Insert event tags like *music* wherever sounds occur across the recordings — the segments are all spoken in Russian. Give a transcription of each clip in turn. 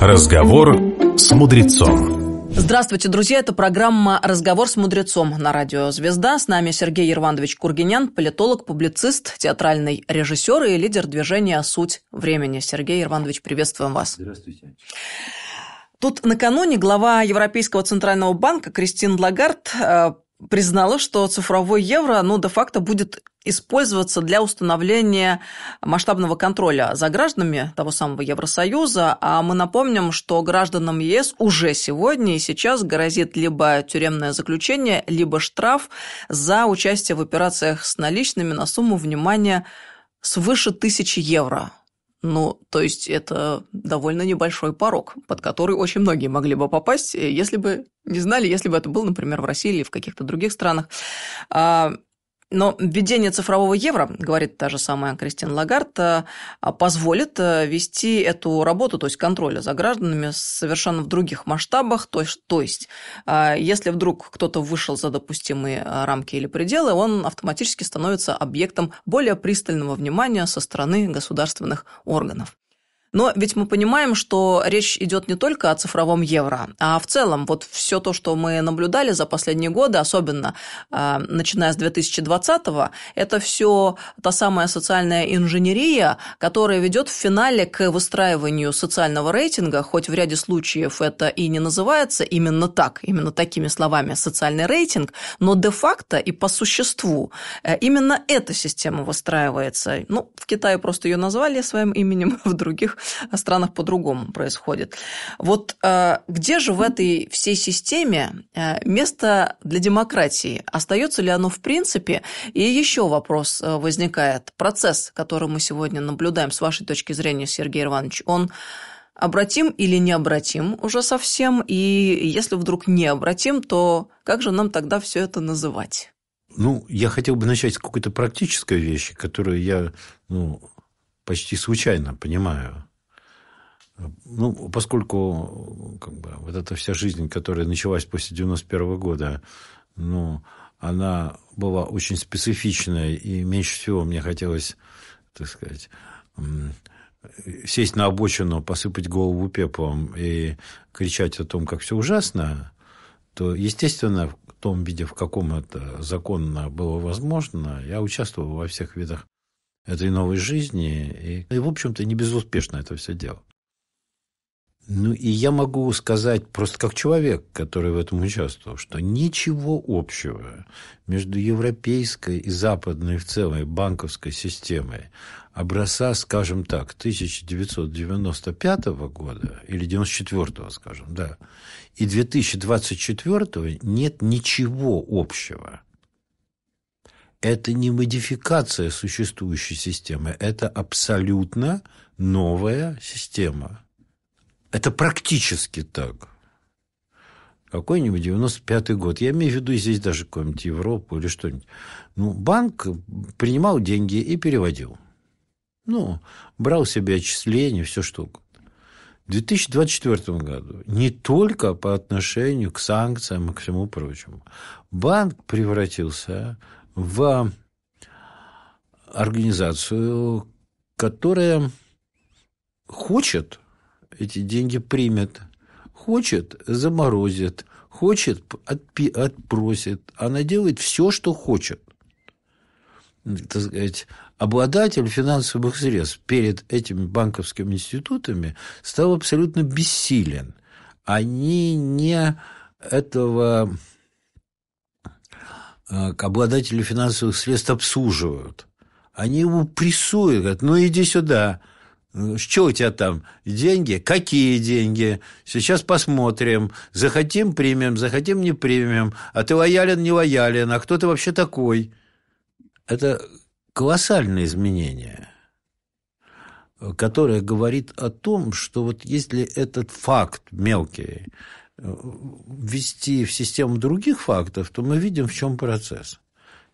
Разговор с мудрецом. Здравствуйте, друзья. Это программа «Разговор с мудрецом» на радио «Звезда». С нами Сергей Ервандович Кургинян, политолог, публицист, театральный режиссер и лидер движения «Суть времени». Сергей Ервандович, приветствуем вас. Здравствуйте. Тут накануне глава Европейского центрального банка Кристин Лагард э, признала, что цифровой евро, ну, де-факто будет использоваться для установления масштабного контроля за гражданами того самого Евросоюза. А мы напомним, что гражданам ЕС уже сегодня и сейчас грозит либо тюремное заключение, либо штраф за участие в операциях с наличными на сумму, внимания свыше тысячи евро. Ну, то есть это довольно небольшой порог, под который очень многие могли бы попасть, если бы не знали, если бы это был, например, в России или в каких-то других странах. А, но введение цифрового евро, говорит та же самая Кристин Лагард, э, позволит э, вести эту работу, то есть контроля за гражданами совершенно в других масштабах. То есть, то есть э, если вдруг кто-то вышел за допустимые рамки или пределы, он автоматически становится объектом более пристального внимания со стороны государственных органов. Но ведь мы понимаем, что речь идет не только о цифровом евро, а в целом вот все то, что мы наблюдали за последние годы, особенно э, начиная с 2020-го, это все та самая социальная инженерия, которая ведет в финале к выстраиванию социального рейтинга, хоть в ряде случаев это и не называется именно так, именно такими словами социальный рейтинг, но де-факто и по существу э, именно эта система выстраивается. Ну, в Китае просто ее назвали своим именем, *laughs* в других странах по-другому происходит. Вот э, где же в этой всей системе э, место для демократии? Остается ли оно в принципе? И еще вопрос э, возникает. Процесс, который мы сегодня наблюдаем, с вашей точки зрения, Сергей Иванович, он обратим или не обратим уже совсем? И если вдруг не обратим, то как же нам тогда все это называть? Ну, я хотел бы начать с какой-то практической вещи, которую я ну, почти случайно понимаю. Ну, поскольку как бы, вот эта вся жизнь, которая началась после 91 года, ну, она была очень специфичная, и меньше всего мне хотелось, так сказать, сесть на обочину, посыпать голову пеплом и кричать о том, как все ужасно, то, естественно, в том виде, в каком это законно было возможно, я участвовал во всех видах этой новой жизни. И, и в общем-то, не безуспешно это все делал. Ну, и я могу сказать просто как человек, который в этом участвовал, что ничего общего между европейской и западной в целом банковской системой образца, скажем так, 1995 года или 94 скажем, да, и 2024 нет ничего общего. Это не модификация существующей системы, это абсолютно новая система – это практически так. Какой-нибудь 95-й год. Я имею в виду здесь даже какую-нибудь Европу или что-нибудь. Ну, банк принимал деньги и переводил. Ну, брал себе отчисления, все что угодно. В 2024 году не только по отношению к санкциям и к всему прочему. Банк превратился в организацию, которая хочет эти деньги примет. Хочет – заморозит, хочет отпи- – отпросит. Она делает все, что хочет. Так сказать, обладатель финансовых средств перед этими банковскими институтами стал абсолютно бессилен. Они не этого э, обладатели финансовых средств обслуживают. Они его прессуют, говорят, ну иди сюда – что у тебя там? Деньги? Какие деньги? Сейчас посмотрим. Захотим – примем, захотим – не примем. А ты лоялен, не лоялен. А кто ты вообще такой? Это колоссальное изменение, которое говорит о том, что вот если этот факт мелкий э, ввести в систему других фактов, то мы видим, в чем процесс.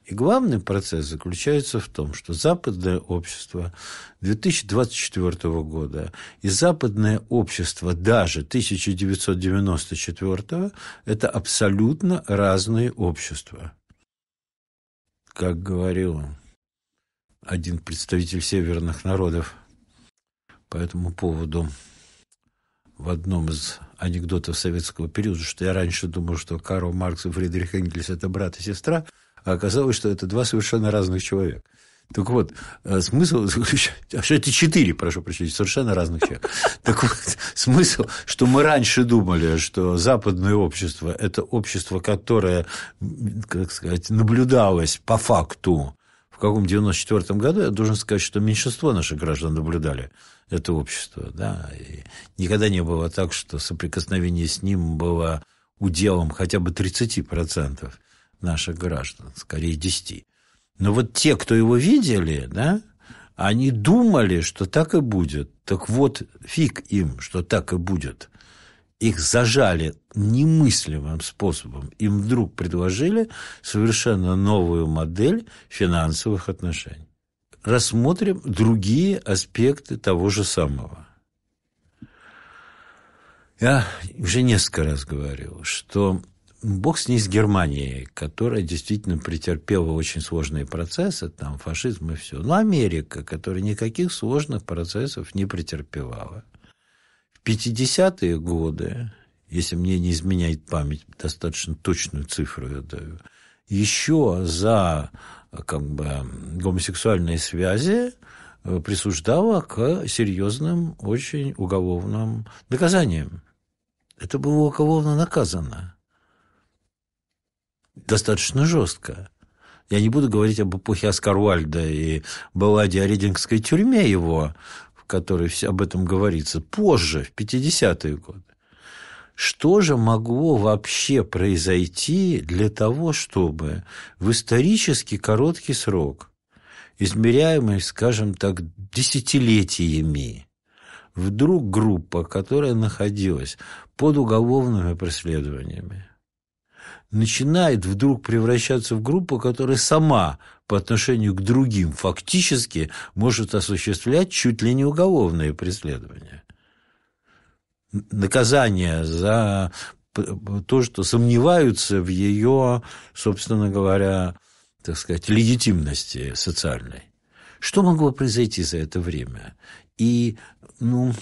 И главный процесс заключается в том, что западное общество 2024 года и западное общество даже 1994 – это абсолютно разные общества. Как говорил один представитель северных народов по этому поводу в одном из анекдотов советского периода, что я раньше думал, что Карл Маркс и Фридрих Энгельс – это брат и сестра – а оказалось, что это два совершенно разных человека. Так вот, э, смысл *laughs* А что это четыре, прошу прощения, совершенно разных человек. *laughs* Так вот, смысл, что мы раньше думали, что западное общество – это общество, которое, как сказать, наблюдалось по факту. В каком 94 году, я должен сказать, что меньшинство наших граждан наблюдали это общество. Да? И никогда не было так, что соприкосновение с ним было уделом хотя бы 30% наших граждан, скорее 10. Но вот те, кто его видели, да, они думали, что так и будет. Так вот, фиг им, что так и будет. Их зажали немыслимым способом. Им вдруг предложили совершенно новую модель финансовых отношений. Рассмотрим другие аспекты того же самого. Я уже несколько раз говорил, что бог с ней, с Германией, которая действительно претерпела очень сложные процессы, там фашизм и все. Но Америка, которая никаких сложных процессов не претерпевала. В 50-е годы, если мне не изменяет память, достаточно точную цифру я даю, еще за как бы, гомосексуальные связи э, присуждала к серьезным, очень уголовным наказаниям. Это было уголовно наказано достаточно жестко. Я не буду говорить об эпохе Оскар Уальда и балладе о Редингской тюрьме его, в которой все об этом говорится, позже, в 50-е годы. Что же могло вообще произойти для того, чтобы в исторически короткий срок, измеряемый, скажем так, десятилетиями, вдруг группа, которая находилась под уголовными преследованиями, начинает вдруг превращаться в группу, которая сама по отношению к другим фактически может осуществлять чуть ли не уголовное преследование. Наказание за то, что сомневаются в ее, собственно говоря, так сказать, легитимности социальной. Что могло произойти за это время? И, ну,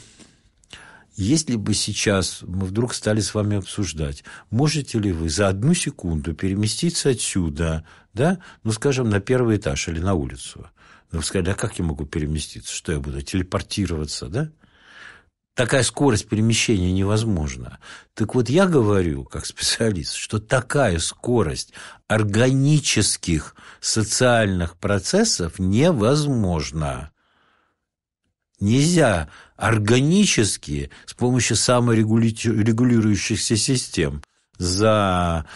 если бы сейчас мы вдруг стали с вами обсуждать, можете ли вы за одну секунду переместиться отсюда, да, ну, скажем, на первый этаж или на улицу? Ну, вы сказали, а как я могу переместиться? Что я буду, телепортироваться, да? такая скорость перемещения невозможна. Так вот, я говорю, как специалист, что такая скорость органических социальных процессов невозможна. Нельзя органически с помощью саморегулирующихся систем за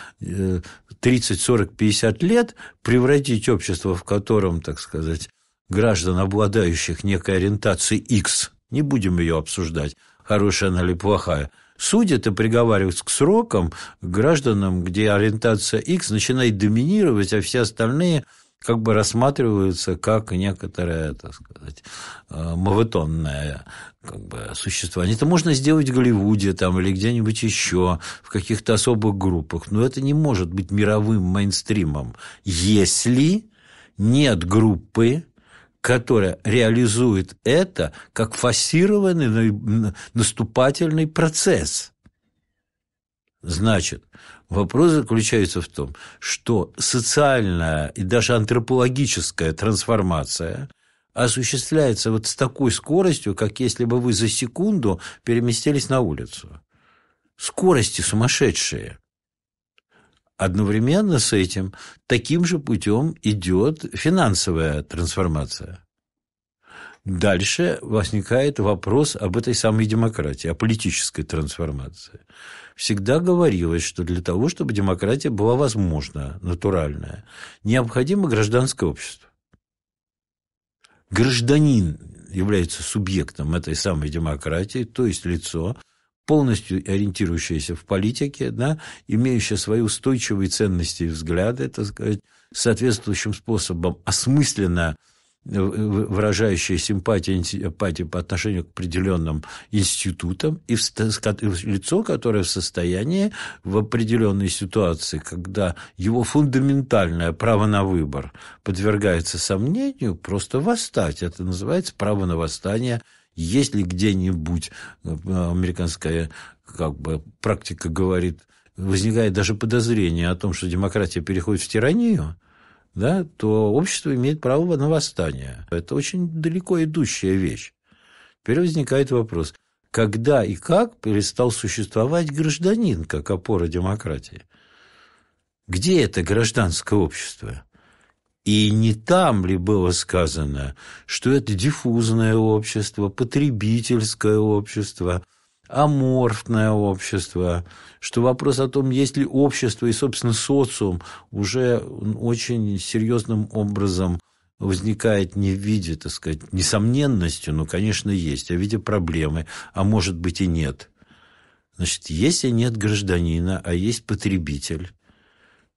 30, 40, 50 лет превратить общество, в котором, так сказать, граждан, обладающих некой ориентацией X, не будем ее обсуждать, хорошая она или плохая, судят и приговаривают к срокам гражданам, где ориентация X начинает доминировать, а все остальные – как бы рассматриваются как некоторое, так сказать, э, моветонное как бы, существование. Это можно сделать в Голливуде там, или где-нибудь еще, в каких-то особых группах, но это не может быть мировым мейнстримом, если нет группы, которая реализует это как фасированный наступательный процесс. Значит, Вопрос заключается в том, что социальная и даже антропологическая трансформация осуществляется вот с такой скоростью, как если бы вы за секунду переместились на улицу. Скорости сумасшедшие – одновременно с этим таким же путем идет финансовая трансформация. Дальше возникает вопрос об этой самой демократии, о политической трансформации. Всегда говорилось, что для того, чтобы демократия была возможна, натуральная, необходимо гражданское общество. Гражданин является субъектом этой самой демократии, то есть лицо, полностью ориентирующееся в политике, да, имеющее свои устойчивые ценности и взгляды, так сказать, соответствующим способом осмысленно Э, выражающая симпатию, антипатию по отношению к определенным институтам, и лицо, которое в состоянии в определенной ситуации, когда его фундаментальное право на выбор подвергается сомнению, просто восстать. Это называется право на восстание. Есть ли где-нибудь э, американская как бы, практика говорит, возникает даже подозрение о том, что демократия переходит в тиранию, да, то общество имеет право на восстание. Это очень далеко идущая вещь. Теперь возникает вопрос, когда и как перестал существовать гражданин как опора демократии? Где это гражданское общество? И не там ли было сказано, что это диффузное общество, потребительское общество, аморфное общество, что вопрос о том, есть ли общество и, собственно, социум, уже очень серьезным образом возникает не в виде, так сказать, несомненностью, но, конечно, есть, а в виде проблемы, а может быть и нет. Значит, если нет гражданина, а есть потребитель,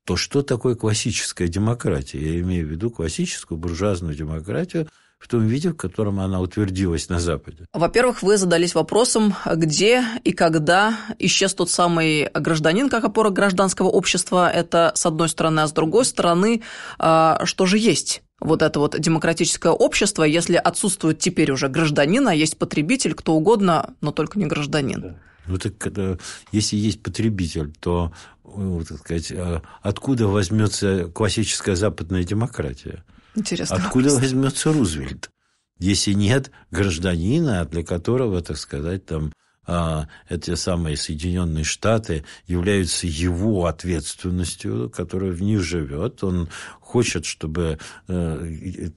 то что такое классическая демократия? Я имею в виду классическую буржуазную демократию – в том виде, в котором она утвердилась на Западе. Во-первых, вы задались вопросом, где и когда исчез тот самый гражданин как опора гражданского общества. Это с одной стороны, а с другой стороны, а, что же есть? вот это вот демократическое общество, если отсутствует теперь уже гражданин, а есть потребитель, кто угодно, но только не гражданин. Да. Ну так э, если есть потребитель, то э, так сказать, э, откуда возьмется классическая западная демократия? Интересно. Откуда вопрос. возьмется Рузвельт? Если нет гражданина, для которого, так сказать, там а, эти самые Соединенные Штаты являются его ответственностью, которая в них живет. Он хочет, чтобы... Э,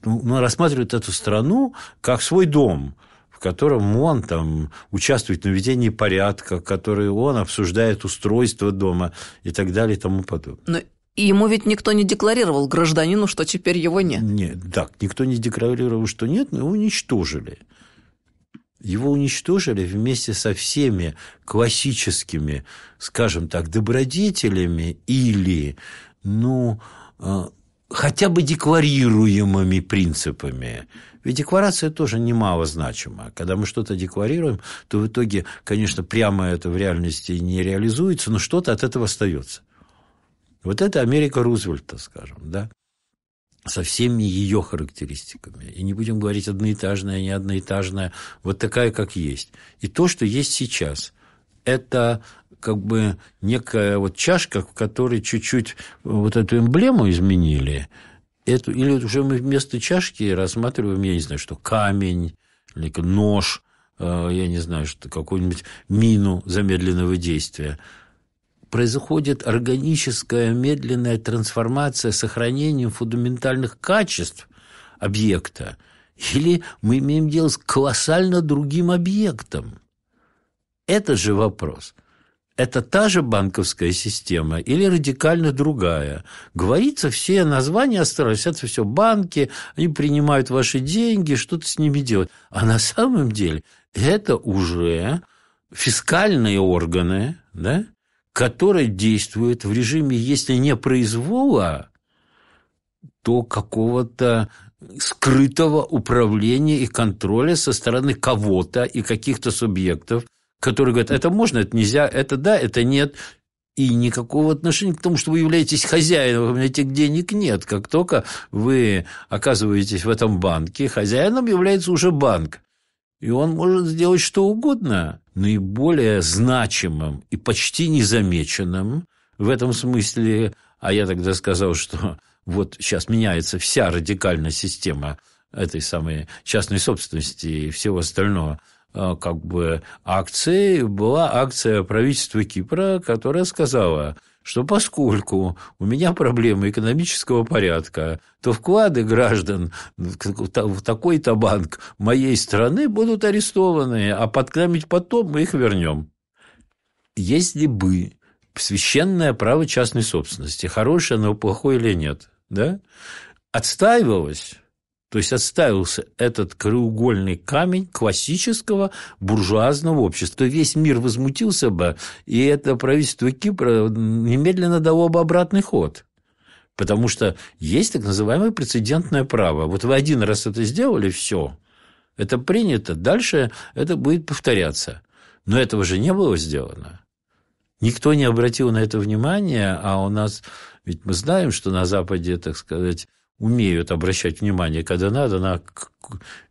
ну, ну рассматривает эту страну как свой дом в котором он там участвует в наведении порядка, который он обсуждает устройство дома и так далее и тому подобное. Но и ему ведь никто не декларировал гражданину, что теперь его нет. Нет, так, никто не декларировал, что нет, но его уничтожили. Его уничтожили вместе со всеми классическими, скажем так, добродетелями или, ну, э, хотя бы декларируемыми принципами. Ведь декларация тоже немало значима. Когда мы что-то декларируем, то в итоге, конечно, прямо это в реальности не реализуется, но что-то от этого остается. Вот это Америка Рузвельта, скажем, да? со всеми ее характеристиками. И не будем говорить одноэтажная, не одноэтажная, вот такая, как есть. И то, что есть сейчас, это как бы некая вот чашка, в которой чуть-чуть вот эту эмблему изменили, эту, или уже мы вместо чашки рассматриваем, я не знаю, что камень, или нож, э, я не знаю, что какую-нибудь мину замедленного действия – происходит органическая медленная трансформация сохранением фундаментальных качеств объекта, или мы имеем дело с колоссально другим объектом? Это же вопрос. Это та же банковская система или радикально другая? Говорится, все названия остались, это все банки, они принимают ваши деньги, что-то с ними делают. А на самом деле это уже фискальные органы, да, которая действует в режиме, если не произвола, то какого-то скрытого управления и контроля со стороны кого-то и каких-то субъектов, которые говорят, это можно, это нельзя, это да, это нет, и никакого отношения к тому, что вы являетесь хозяином, этих денег нет. Как только вы оказываетесь в этом банке, хозяином является уже банк. И он может сделать что угодно, наиболее значимым и почти незамеченным в этом смысле. А я тогда сказал, что вот сейчас меняется вся радикальная система этой самой частной собственности и всего остального а, как бы акции была акция правительства Кипра, которая сказала – что поскольку у меня проблемы экономического порядка, то вклады граждан в такой-то банк моей страны будут арестованы, а подкамить потом мы их вернем. Если бы священное право частной собственности, хорошее оно, плохое или нет, да, отстаивалось то есть отставился этот краеугольный камень классического буржуазного общества. Весь мир возмутился бы, и это правительство Кипра немедленно дало бы обратный ход. Потому что есть так называемое прецедентное право. Вот вы один раз это сделали, все. Это принято. Дальше это будет повторяться. Но этого же не было сделано. Никто не обратил на это внимания, а у нас, ведь мы знаем, что на Западе, так сказать, умеют обращать внимание, когда надо, на а,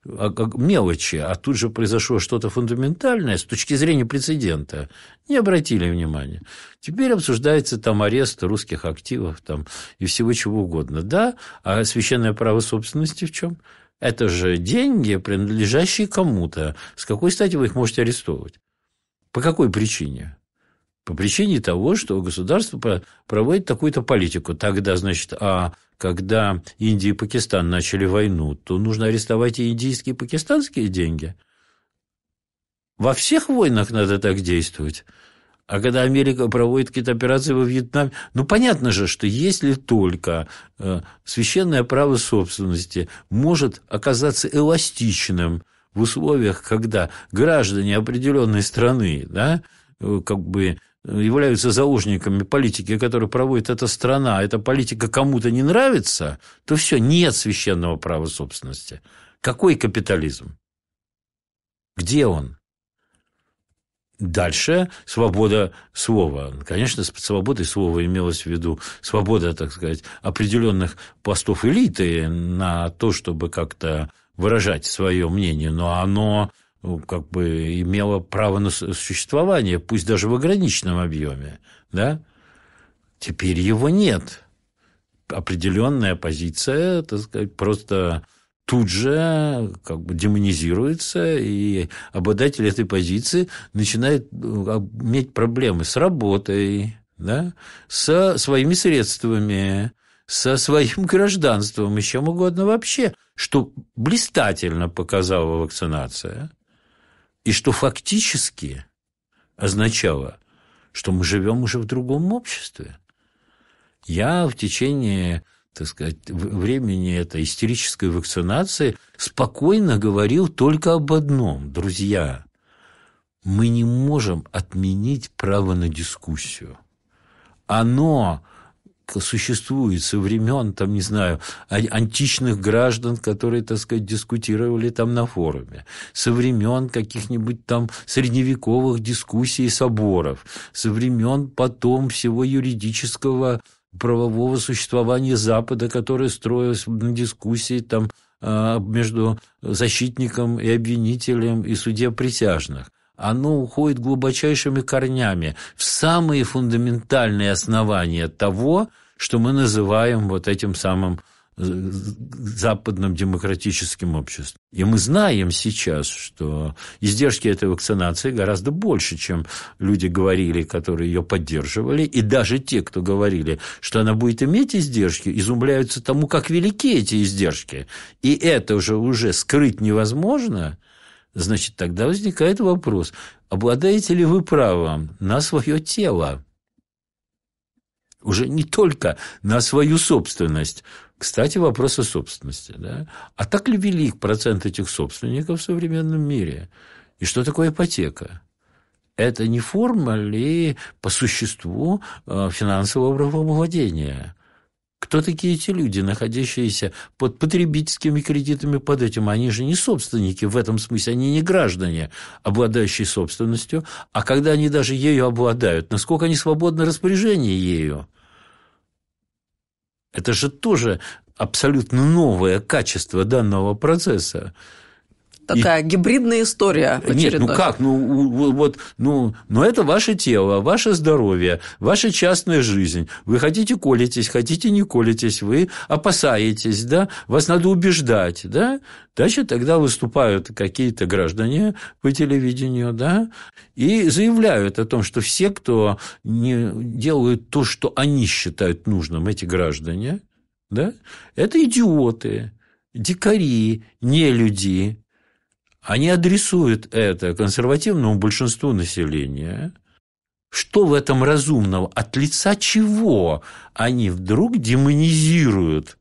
а, мелочи, а тут же произошло что-то фундаментальное с точки зрения прецедента, не обратили внимания. Теперь обсуждается там арест русских активов там, и всего чего угодно. Да, а священное право собственности в чем? Это же деньги, принадлежащие кому-то. С какой стати вы их можете арестовывать? По какой причине? По причине того, что государство проводит такую-то политику. Тогда, значит, а когда Индия и Пакистан начали войну, то нужно арестовать и индийские, и пакистанские деньги. Во всех войнах надо так действовать. А когда Америка проводит какие-то операции во Вьетнаме, ну, понятно же, что если только э, священное право собственности может оказаться эластичным в условиях, когда граждане определенной страны, да, э, как бы Э, являются заложниками политики, которую проводит эта страна, эта политика кому-то не нравится, то все, нет священного права собственности. Какой капитализм? Где он? Дальше свобода слова. Конечно, под свободой слова имелось в виду свобода, так сказать, определенных постов элиты на то, чтобы как-то выражать свое мнение, но оно ну, как бы имела право на существование, пусть даже в ограниченном объеме, да? Теперь его нет. Определенная позиция, так сказать, просто тут же как бы демонизируется, и обладатель этой позиции начинает ну, иметь проблемы с работой, да, со своими средствами, со своим *laughs* гражданством и чем угодно вообще, что блистательно показала вакцинация. И что фактически означало, что мы живем уже в другом обществе. Я в течение так сказать, времени этой истерической вакцинации спокойно говорил только об одном. Друзья, мы не можем отменить право на дискуссию. Оно существует со времен, там, не знаю, а, античных граждан, которые, так сказать, дискутировали там на форуме, со времен каких-нибудь там средневековых дискуссий соборов, со времен потом всего юридического правового существования Запада, которое строилось на дискуссии там а, между защитником и обвинителем и суде присяжных оно уходит глубочайшими корнями в самые фундаментальные основания того, что мы называем вот этим самым э, западным демократическим обществом. И мы знаем сейчас, что издержки этой вакцинации гораздо больше, чем люди говорили, которые ее поддерживали. И даже те, кто говорили, что она будет иметь издержки, изумляются тому, как велики эти издержки. И это уже, уже скрыть невозможно – Значит, тогда возникает вопрос, обладаете ли вы правом на свое тело? Уже не только на свою собственность. Кстати, вопрос о собственности. Да? А так ли велик процент этих собственников в современном мире? И что такое ипотека? Это не форма ли по существу э, финансового владения? Кто такие эти люди, находящиеся под потребительскими кредитами под этим? Они же не собственники в этом смысле, они не граждане, обладающие собственностью. А когда они даже ею обладают, насколько они свободны распоряжение ею? Это же тоже абсолютно новое качество данного процесса. Такая и... гибридная история. Нет, ну как? Ну, вот, ну, но это ваше тело, ваше здоровье, ваша частная жизнь. Вы хотите колитесь, хотите не колитесь, вы опасаетесь, да? Вас надо убеждать, да? Дальше тогда выступают какие-то граждане по телевидению, да, и заявляют о том, что все, кто не делают то, что они считают нужным, эти граждане, да, это идиоты, дикари, не люди, они адресуют это консервативному большинству населения. Что в этом разумного? От лица чего они вдруг демонизируют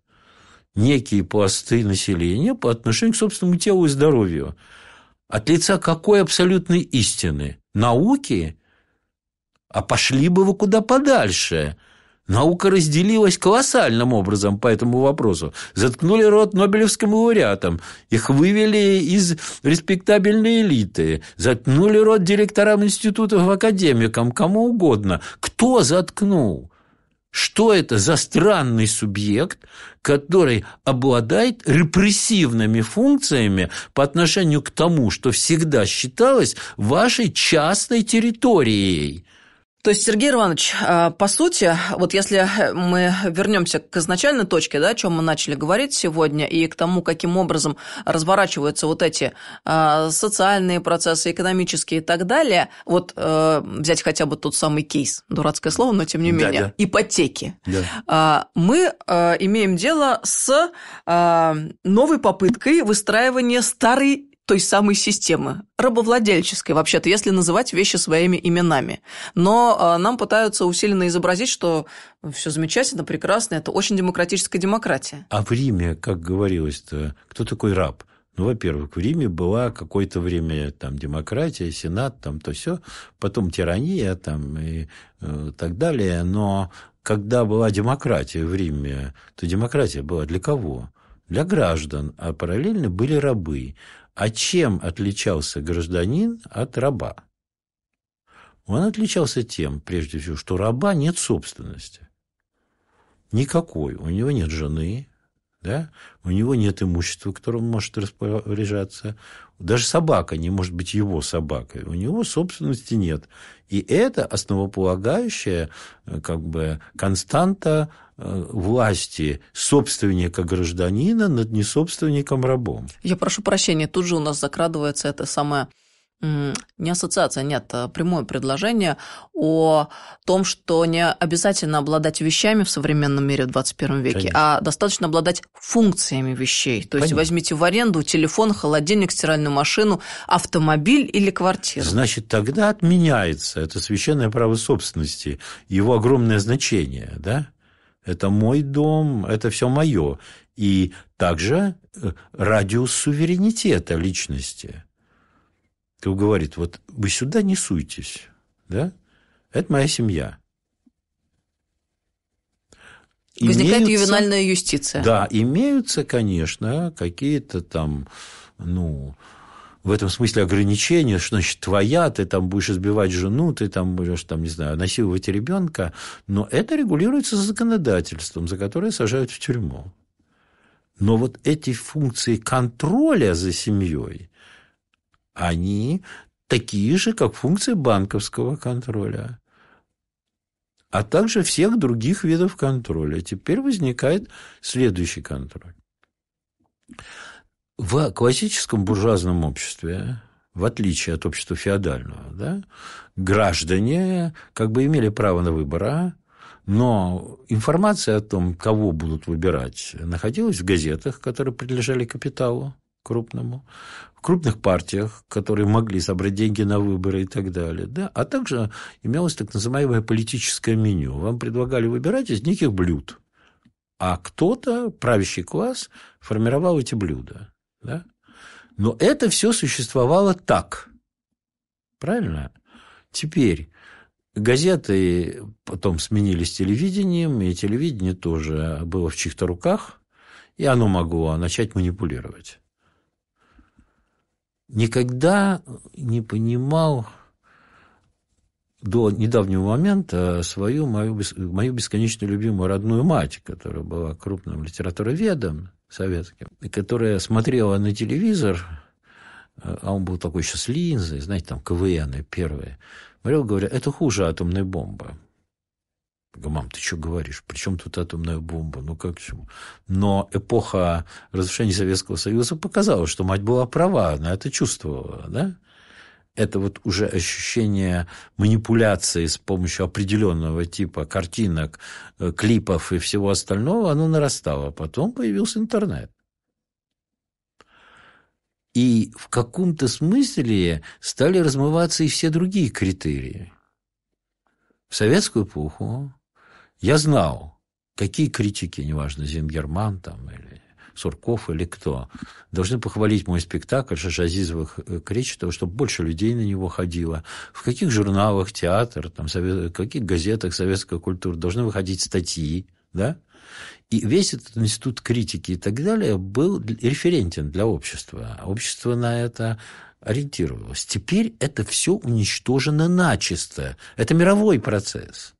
некие пласты населения по отношению к собственному телу и здоровью? От лица какой абсолютной истины? Науки? А пошли бы вы куда подальше – Наука разделилась колоссальным образом по этому вопросу. Заткнули рот нобелевским лауреатам. Их вывели из респектабельной элиты. Заткнули рот директорам институтов, академикам, кому угодно. Кто заткнул? Что это за странный субъект, который обладает репрессивными функциями по отношению к тому, что всегда считалось вашей частной территорией? То есть, Сергей Иванович, а, по сути, вот если мы вернемся к изначальной точке, да, о чем мы начали говорить сегодня, и к тому, каким образом разворачиваются вот эти а, социальные процессы, экономические и так далее, вот а, взять хотя бы тот самый кейс, дурацкое слово, но тем не менее, да, да. ипотеки. Да. Мы имеем дело с новой попыткой выстраивания старой той самой системы, рабовладельческой вообще-то, если называть вещи своими именами. Но а, нам пытаются усиленно изобразить, что ну, все замечательно, прекрасно, это очень демократическая демократия. А в Риме, как говорилось-то, кто такой раб? Ну, во-первых, в Риме была какое-то время там демократия, сенат, там то все, потом тирания там и э, так далее. Но когда была демократия в Риме, то демократия была для кого? Для граждан, а параллельно были рабы. А чем отличался гражданин от раба? Он отличался тем, прежде всего, что раба нет собственности. Никакой. У него нет жены, да? у него нет имущества, которым он может распоряжаться. Даже собака не может быть его собакой. У него собственности нет. И это основополагающая э, как бы, константа Э, власти собственника гражданина над несобственником рабом. Я прошу прощения, тут же у нас закрадывается это самое не ассоциация, нет, а прямое предложение о том, что не обязательно обладать вещами в современном мире в 21 веке, Конечно. а достаточно обладать функциями вещей. То Понятно. есть возьмите в аренду телефон, холодильник, стиральную машину, автомобиль или квартиру. Значит, тогда отменяется это священное право собственности, его огромное значение, да? это мой дом, это все мое. И также э, радиус суверенитета личности. Кто говорит, вот вы сюда не суйтесь, да? Это моя семья. Возникает имеются, ювенальная юстиция. Да, имеются, конечно, какие-то там, ну, в этом смысле ограничения, что значит твоя, ты там будешь избивать жену, ты там будешь, там, не знаю, насиловать ребенка, но это регулируется законодательством, за которое сажают в тюрьму. Но вот эти функции контроля за семьей, они такие же, как функции банковского контроля, а также всех других видов контроля. Теперь возникает следующий контроль в классическом буржуазном обществе, в отличие от общества феодального, да, граждане как бы имели право на выбора, но информация о том, кого будут выбирать, находилась в газетах, которые принадлежали капиталу крупному, в крупных партиях, которые могли собрать деньги на выборы и так далее. Да? А также имелось так называемое политическое меню. Вам предлагали выбирать из неких блюд. А кто-то, правящий класс, формировал эти блюда. Да? Но это все существовало так. Правильно? Теперь газеты потом сменились телевидением, и телевидение тоже было в чьих-то руках, и оно могло начать манипулировать. Никогда не понимал до недавнего момента свою, мою, мою бесконечно любимую родную мать, которая была крупным литературоведом, советским, которая смотрела на телевизор, э, а он был такой еще с линзой, знаете, там КВН первые, смотрел, говоря, это хуже атомной бомбы. говорю, мам, ты что говоришь? Причем тут атомная бомба? Ну, как чему? Но эпоха разрушения Советского Союза показала, что мать была права, она это чувствовала, да? это вот уже ощущение манипуляции с помощью определенного типа картинок, э, клипов и всего остального, оно нарастало. Потом появился интернет. И в каком-то смысле стали размываться и все другие критерии. В советскую эпоху я знал, какие критики, неважно, Зингерман там или Сурков или кто, должны похвалить мой спектакль «Шашазизовых э, крич», чтобы больше людей на него ходило. В каких журналах, театр, там, совет... в каких газетах советская культура должны выходить статьи, да? И весь этот институт критики и так далее был референтен для общества. Общество на это ориентировалось. Теперь это все уничтожено начисто. Это мировой процесс.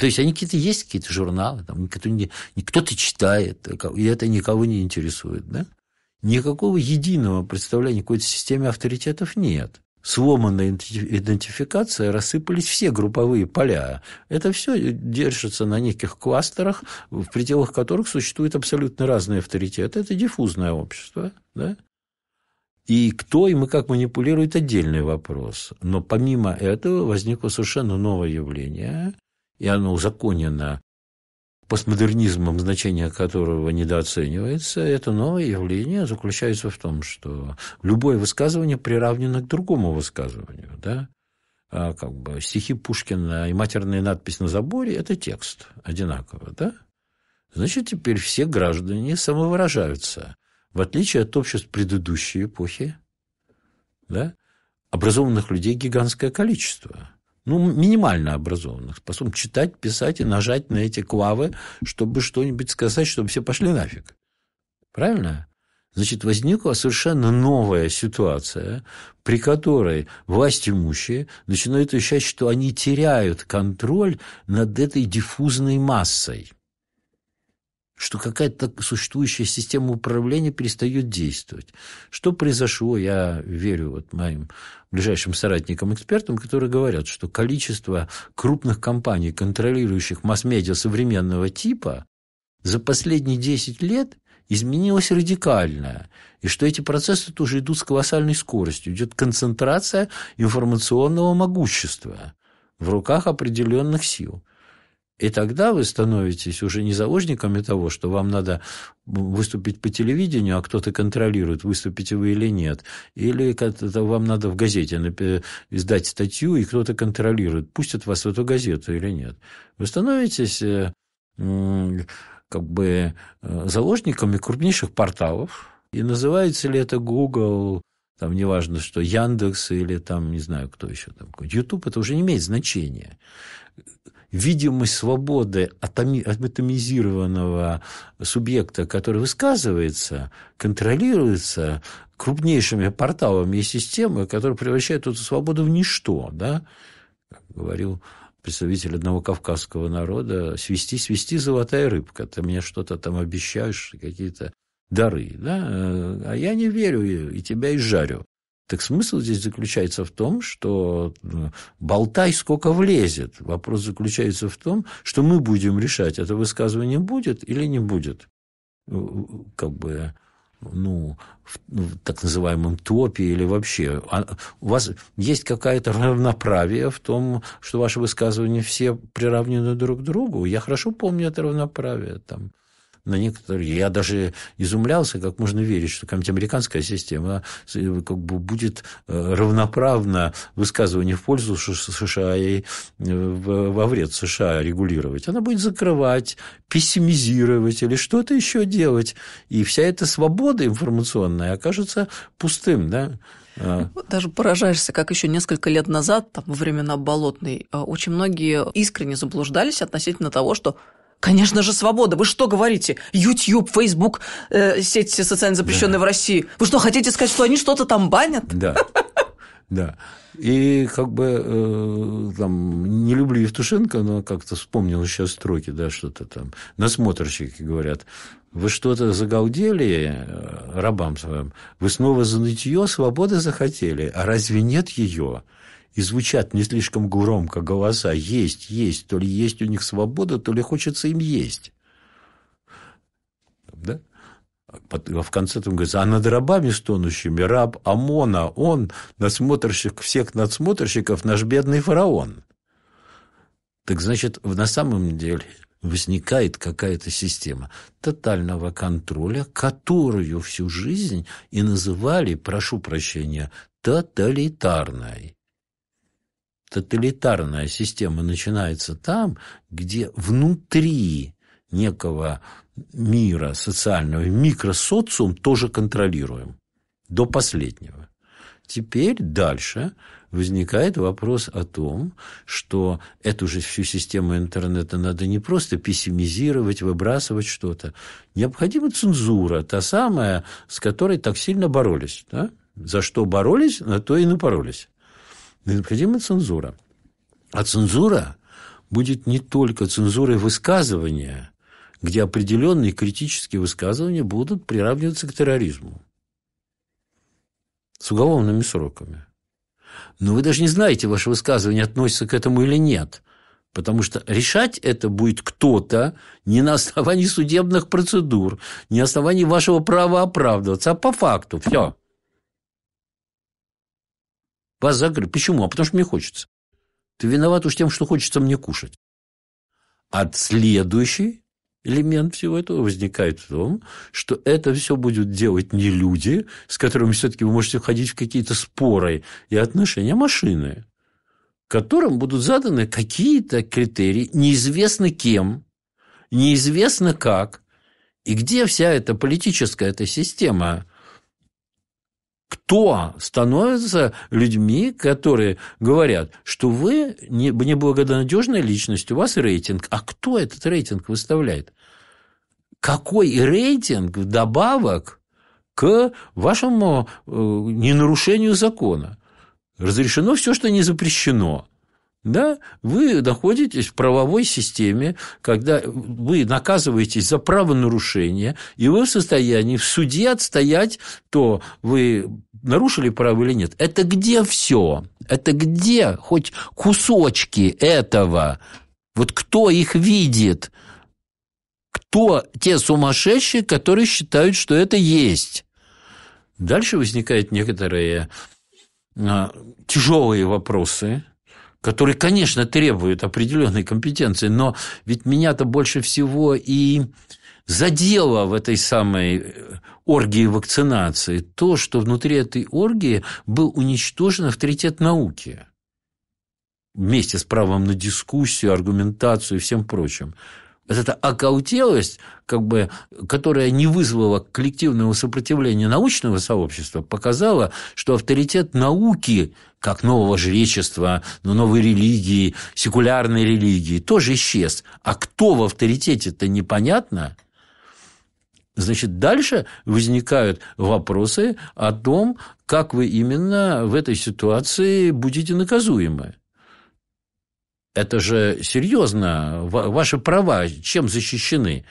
То есть они какие-то есть какие-то журналы, там никто не кто-то читает, а и это никого не интересует, да? Никакого единого представления какой-то системе авторитетов нет Сломана идентификация, рассыпались все групповые поля. Это все держится на неких кластерах, в пределах которых существуют абсолютно разные авторитеты. Это диффузное общество. Да? И кто им и как манипулирует – отдельный вопрос. Но помимо этого возникло совершенно новое явление и оно узаконено, постмодернизмом, значение которого недооценивается, это новое явление заключается в том, что любое высказывание приравнено к другому высказыванию. Да? А, как бы стихи Пушкина и матерная надпись на заборе – это текст одинаково. Да? Значит, теперь все граждане самовыражаются, в отличие от обществ предыдущей эпохи. Да? Образованных людей гигантское количество – ну, минимально образованных, способных читать, писать и нажать на эти клавы, чтобы что-нибудь сказать, чтобы все пошли нафиг. Правильно? Значит, возникла совершенно новая ситуация, при которой власть имущие начинают ощущать, что они теряют контроль над этой диффузной массой – что какая-то существующая система управления перестает действовать. Что произошло, я верю вот моим ближайшим соратникам-экспертам, которые говорят, что количество крупных компаний, контролирующих масс-медиа современного типа, за последние 10 лет изменилось радикально, и что эти процессы тоже идут с колоссальной скоростью. Идет концентрация информационного могущества в руках определенных сил – и тогда вы становитесь уже не заложниками того, что вам надо выступить по телевидению, а кто-то контролирует, выступите вы или нет. Или вам надо в газете издать статью, и кто-то контролирует, пустят вас в эту газету или нет. Вы становитесь э, как бы э, заложниками крупнейших порталов. И называется ли это Google, там неважно, что Яндекс или там, не знаю, кто еще там. YouTube это уже не имеет значения видимость свободы атомизированного субъекта, который высказывается, контролируется крупнейшими порталами и системы, которые превращают эту свободу в ничто. Да? Как говорил представитель одного кавказского народа, свести, свести, золотая рыбка, ты мне что-то там обещаешь, какие-то дары, да? Э, а я не верю, и тебя и жарю. Так смысл здесь заключается в том, что э, болтай сколько влезет. Вопрос заключается в том, что мы будем решать, это высказывание будет или не будет. Ну, как бы ну, в, ну, в так называемом топе или вообще. А, у вас есть какое-то равноправие в том, что ваши высказывания все приравнены друг к другу. Я хорошо помню это равноправие. Там, на некоторые... Я даже изумлялся, как можно верить, что американская система э, как бы будет э, равноправно высказывание в пользу США и э, во вред США регулировать. Она будет закрывать, пессимизировать или что-то еще делать. И вся эта свобода информационная окажется пустым. Да? А. Ну, даже поражаешься, как еще несколько лет назад, там, во времена Болотной, а, очень многие искренне заблуждались относительно того, что Конечно же, свобода. Вы что говорите? YouTube, Facebook, э, сеть социально запрещенная да. в России. Вы что, хотите сказать, что они что-то там банят? Да. Да. И как бы э, там не люблю Евтушенко, но как-то вспомнил сейчас строки, да, что-то там. Насмотрщики говорят, вы что-то загалдели э, рабам своим, вы снова за нытье свободы захотели, а разве нет ее? и звучат не слишком громко голоса «Есть, есть!» То ли есть у них свобода, то ли хочется им есть. Да? А в конце там говорится, а над рабами стонущими раб Амона, он, надсмотрщик всех надсмотрщиков, наш бедный фараон. Так значит, на самом деле возникает какая-то система тотального контроля, которую всю жизнь и называли, прошу прощения, тоталитарной тоталитарная система начинается там, где внутри некого мира социального, микросоциум тоже контролируем до последнего. Теперь дальше возникает вопрос о том, что эту же всю систему интернета надо не просто пессимизировать, выбрасывать что-то. Необходима цензура, та самая, с которой так сильно боролись. Да? За что боролись, на то и напоролись необходима цензура. А цензура будет не только цензурой высказывания, где определенные критические высказывания будут приравниваться к терроризму с уголовными сроками. Но вы даже не знаете, ваше высказывание относится к этому или нет. Потому что решать это будет кто-то не на основании судебных процедур, не на основании вашего права оправдываться, а по факту. Все. Вас закрыли. Почему? А потому что мне хочется. Ты виноват уж тем, что хочется мне кушать. А следующий элемент всего этого возникает в том, что это все будут делать не люди, с которыми все-таки вы можете входить в какие-то споры и отношения, а машины, которым будут заданы какие-то критерии, неизвестно кем, неизвестно как, и где вся эта политическая эта система кто становится людьми, которые говорят, что вы неблагонадежная личность, у вас рейтинг. А кто этот рейтинг выставляет? Какой рейтинг добавок к вашему э, ненарушению закона? Разрешено все, что не запрещено – да, вы находитесь в правовой системе, когда вы наказываетесь за правонарушение, и вы в состоянии в суде отстоять, то вы нарушили право или нет. Это где все? Это где хоть кусочки этого? Вот кто их видит? Кто те сумасшедшие, которые считают, что это есть? Дальше возникают некоторые а, тяжелые вопросы – который, конечно, требует определенной компетенции, но ведь меня-то больше всего и задело в этой самой э, оргии вакцинации то, что внутри этой оргии был уничтожен авторитет науки вместе с правом на дискуссию, аргументацию и всем прочим вот эта окаутелость, как бы, которая не вызвала коллективного сопротивления научного сообщества, показала, что авторитет науки, как нового жречества, новой религии, секулярной религии, тоже исчез. А кто в авторитете Это непонятно. Значит, дальше возникают вопросы о том, как вы именно в этой ситуации будете наказуемы. Это же серьезно. Ваши права чем защищены?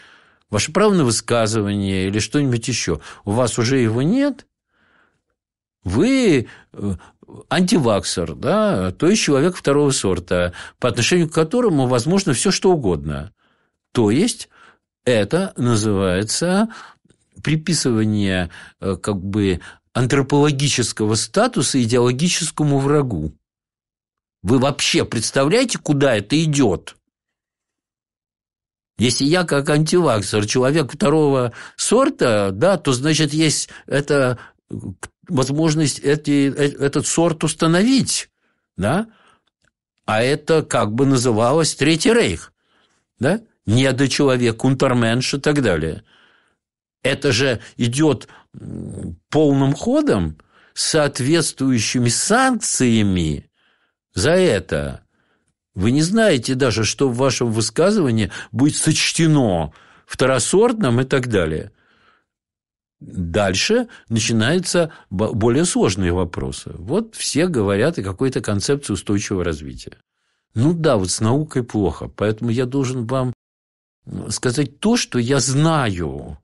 Ваше право на высказывание или что-нибудь еще. У вас уже его нет? Вы э, антиваксер, да, то есть человек второго сорта, по отношению к которому возможно все что угодно. То есть это называется приписывание э, как бы антропологического статуса идеологическому врагу. Вы вообще представляете, куда это идет? Если я как антиваксер, человек второго сорта, да, то значит есть эта возможность эти, э, этот сорт установить, да? А это как бы называлось Третий Рейх, да? Недочеловек, унтерменш и так далее. Это же идет полным ходом с соответствующими санкциями, за это. Вы не знаете даже, что в вашем высказывании будет сочтено второсортным и так далее. Дальше начинаются более сложные вопросы. Вот все говорят о какой-то концепции устойчивого развития. Ну да, вот с наукой плохо, поэтому я должен вам сказать то, что я знаю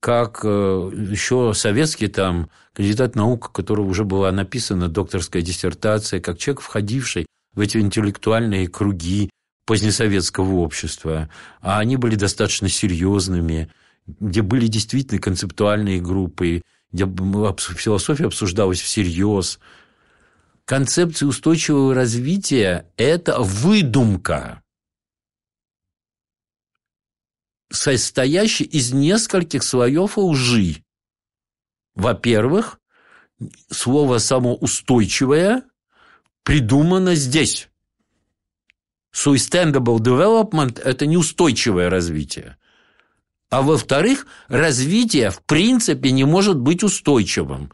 как э, еще советский там кандидат наук, которого уже была написана докторская диссертация, как человек, входивший в эти интеллектуальные круги позднесоветского общества, а они были достаточно серьезными, где были действительно концептуальные группы, где философия обсуждалась всерьез. Концепция устойчивого развития – это выдумка состоящий из нескольких слоев лжи. Во-первых, слово самоустойчивое придумано здесь. Sustainable development – это неустойчивое развитие. А во-вторых, развитие в принципе не может быть устойчивым.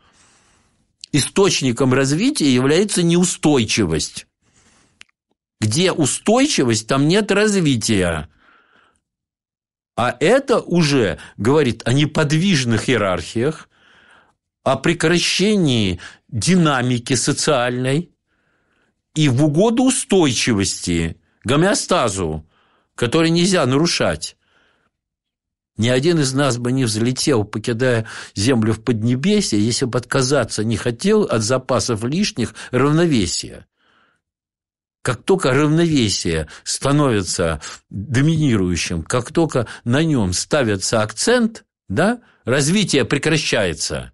Источником развития является неустойчивость. Где устойчивость, там нет развития. А это уже говорит о неподвижных иерархиях, о прекращении динамики социальной и в угоду устойчивости, гомеостазу, который нельзя нарушать. Ни один из нас бы не взлетел, покидая землю в Поднебесье, если бы отказаться не хотел от запасов лишних равновесия. Как только равновесие становится доминирующим, как только на нем ставится акцент, да, развитие прекращается.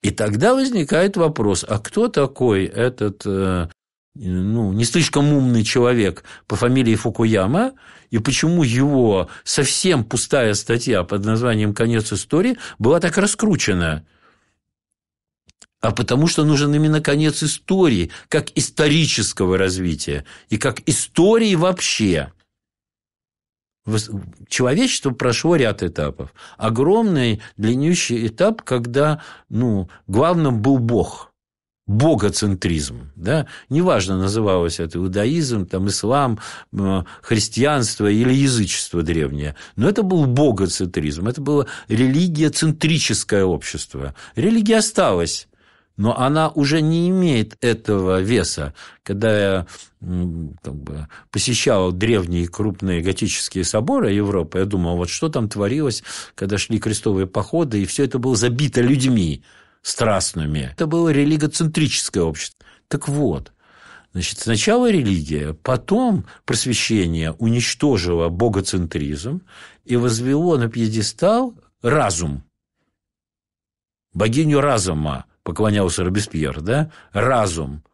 И тогда возникает вопрос, а кто такой этот э, ну, не слишком умный человек по фамилии Фукуяма, и почему его совсем пустая статья под названием «Конец истории» была так раскручена а потому что нужен именно конец истории, как исторического развития и как истории вообще. Человечество прошло ряд этапов. Огромный, длиннющий этап, когда ну, главным был Бог – богоцентризм. Да? Неважно, называлось это иудаизм, там, ислам, э, христианство или язычество древнее. Но это был богоцентризм, это было религия-центрическое общество. Религия осталась но она уже не имеет этого веса. Когда я как бы, посещал древние крупные готические соборы Европы, я думал, вот что там творилось, когда шли крестовые походы, и все это было забито людьми страстными. Это было религоцентрическое общество. Так вот, Значит, сначала религия, потом просвещение уничтожило богоцентризм и возвело на пьедестал разум, богиню разума, поклонялся Робеспьер, да, разум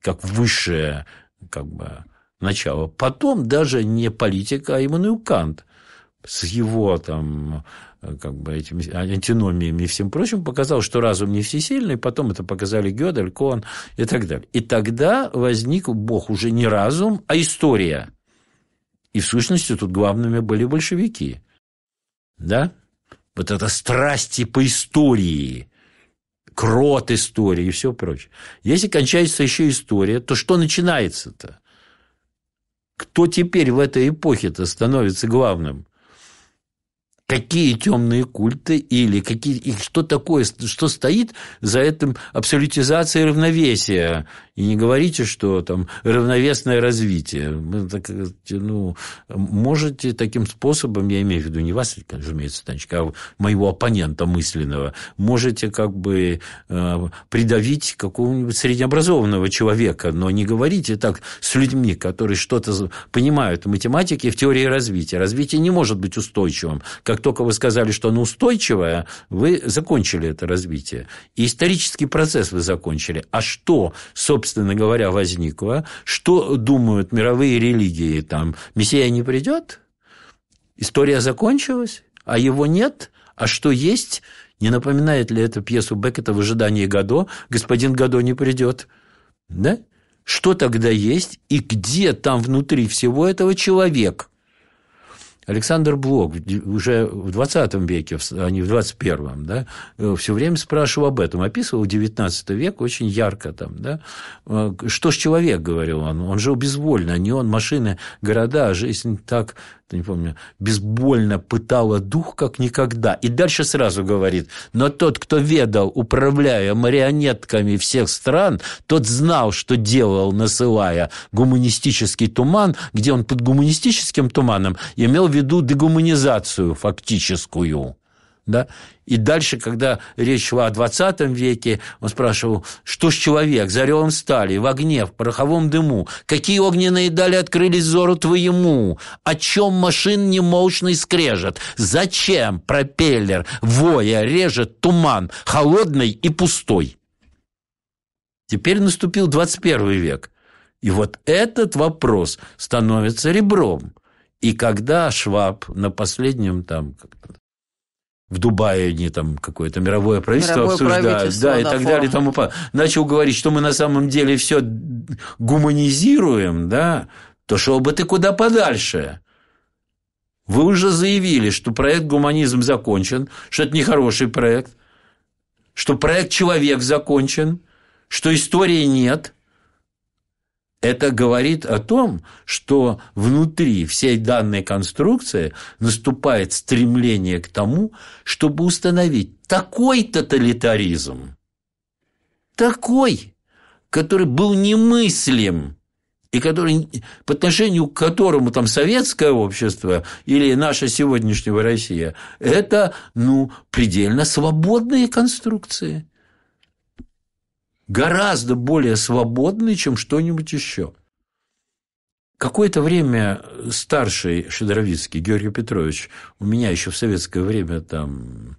как высшее как бы, начало. Потом даже не политика, а Иммануил Кант с его там как бы этими антиномиями и всем прочим, показал, что разум не всесильный, потом это показали Гёдель, Кон и так далее. И тогда возник Бог уже не разум, а история. И в сущности тут главными были большевики. Да? Вот это страсти типа по истории, крот истории и все прочее. Если кончается еще история, то что начинается-то? Кто теперь в этой эпохе-то становится главным? Какие темные культы или какие, и что такое, что стоит за этим абсолютизацией равновесия и не говорите, что там равновесное развитие. Вы, так, ну, можете таким способом, я имею в виду не вас, разумеется, Танечка, а моего оппонента мысленного, можете как бы э, придавить какого-нибудь среднеобразованного человека, но не говорите так с людьми, которые что-то понимают в математике, в теории развития. Развитие не может быть устойчивым. Как только вы сказали, что оно устойчивое, вы закончили это развитие. И исторический процесс вы закончили. А что, собственно, собственно говоря, возникла, что думают мировые религии, там, Мессия не придет, история закончилась, а его нет, а что есть, не напоминает ли это пьесу Беккета в ожидании Годо, господин Годо не придет, да? Что тогда есть и где там внутри всего этого человек – Александр Блок уже в 20 веке, а не в 21, да, э, все время спрашивал об этом, описывал 19 век очень ярко там, да, э, что ж человек, говорил он, он жил безвольно, не он, машины, города, а жизнь так, не помню, безвольно пытала дух, как никогда. И дальше сразу говорит, но тот, кто ведал, управляя марионетками всех стран, тот знал, что делал, насылая гуманистический туман, где он под гуманистическим туманом имел в виду дегуманизацию фактическую. Да? И дальше, когда речь шла о 20 веке, он спрашивал, что ж человек, заревом стали, в огне, в пороховом дыму, какие огненные дали открылись взору твоему, о чем машин немолчный скрежет, зачем пропеллер, воя, режет туман, холодный и пустой. Теперь наступил 21 век – и вот этот вопрос становится ребром. И когда Шваб на последнем там в Дубае они там какое-то мировое правительство мировое обсуждают, правительство, да, и так форум. далее, тому начал говорить, что мы на самом деле все гуманизируем, да, то шел бы ты куда подальше. Вы уже заявили, что проект «Гуманизм» закончен, что это нехороший проект, что проект «Человек» закончен, что истории нет – это говорит о том, что внутри всей данной конструкции наступает стремление к тому, чтобы установить такой тоталитаризм, такой, который был немыслим, и который, по отношению к которому там советское общество или наша сегодняшняя Россия – это ну, предельно свободные конструкции гораздо более свободный, чем что-нибудь еще. Какое-то время старший Шедровицкий Георгий Петрович, у меня еще в советское время там,